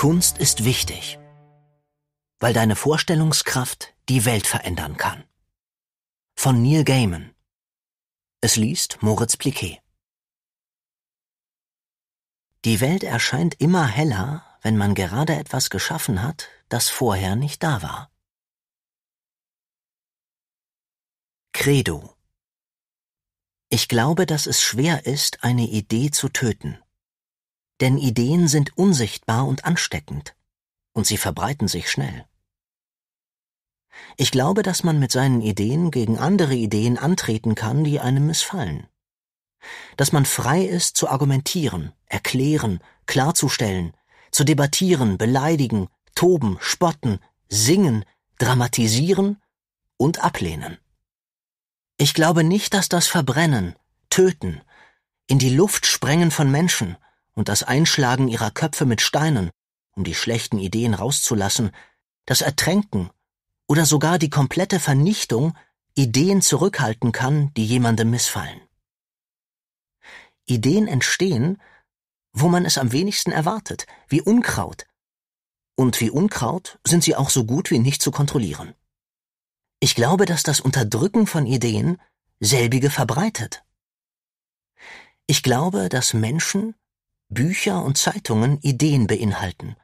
Kunst ist wichtig, weil deine Vorstellungskraft die Welt verändern kann. Von Neil Gaiman. Es liest Moritz Pliquet. Die Welt erscheint immer heller, wenn man gerade etwas geschaffen hat, das vorher nicht da war. Credo. Ich glaube, dass es schwer ist, eine Idee zu töten denn Ideen sind unsichtbar und ansteckend, und sie verbreiten sich schnell. Ich glaube, dass man mit seinen Ideen gegen andere Ideen antreten kann, die einem missfallen. Dass man frei ist zu argumentieren, erklären, klarzustellen, zu debattieren, beleidigen, toben, spotten, singen, dramatisieren und ablehnen. Ich glaube nicht, dass das Verbrennen, Töten, in die Luft sprengen von Menschen und das Einschlagen ihrer Köpfe mit Steinen, um die schlechten Ideen rauszulassen, das Ertränken oder sogar die komplette Vernichtung Ideen zurückhalten kann, die jemandem missfallen. Ideen entstehen, wo man es am wenigsten erwartet, wie Unkraut. Und wie Unkraut sind sie auch so gut wie nicht zu kontrollieren. Ich glaube, dass das Unterdrücken von Ideen selbige verbreitet. Ich glaube, dass Menschen, Bücher und Zeitungen Ideen beinhalten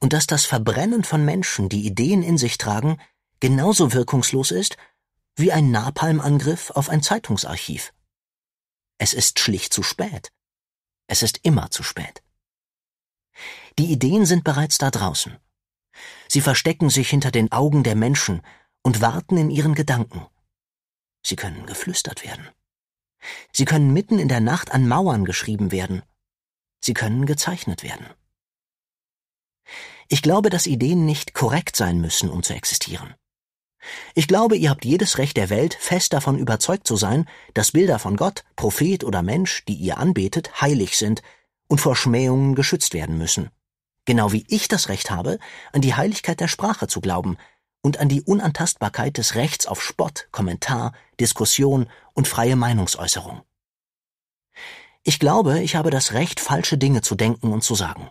und dass das Verbrennen von Menschen, die Ideen in sich tragen, genauso wirkungslos ist wie ein Napalmangriff auf ein Zeitungsarchiv. Es ist schlicht zu spät. Es ist immer zu spät. Die Ideen sind bereits da draußen. Sie verstecken sich hinter den Augen der Menschen und warten in ihren Gedanken. Sie können geflüstert werden. Sie können mitten in der Nacht an Mauern geschrieben werden sie können gezeichnet werden. Ich glaube, dass Ideen nicht korrekt sein müssen, um zu existieren. Ich glaube, ihr habt jedes Recht der Welt, fest davon überzeugt zu sein, dass Bilder von Gott, Prophet oder Mensch, die ihr anbetet, heilig sind und vor Schmähungen geschützt werden müssen. Genau wie ich das Recht habe, an die Heiligkeit der Sprache zu glauben und an die Unantastbarkeit des Rechts auf Spott, Kommentar, Diskussion und freie Meinungsäußerung. Ich glaube, ich habe das Recht, falsche Dinge zu denken und zu sagen.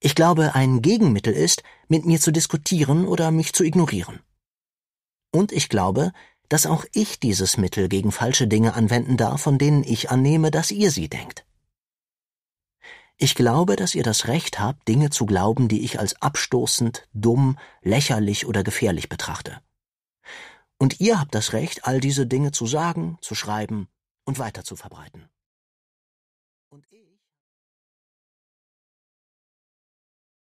Ich glaube, ein Gegenmittel ist, mit mir zu diskutieren oder mich zu ignorieren. Und ich glaube, dass auch ich dieses Mittel gegen falsche Dinge anwenden darf, von denen ich annehme, dass ihr sie denkt. Ich glaube, dass ihr das Recht habt, Dinge zu glauben, die ich als abstoßend, dumm, lächerlich oder gefährlich betrachte. Und ihr habt das Recht, all diese Dinge zu sagen, zu schreiben und weiter zu verbreiten. Und ich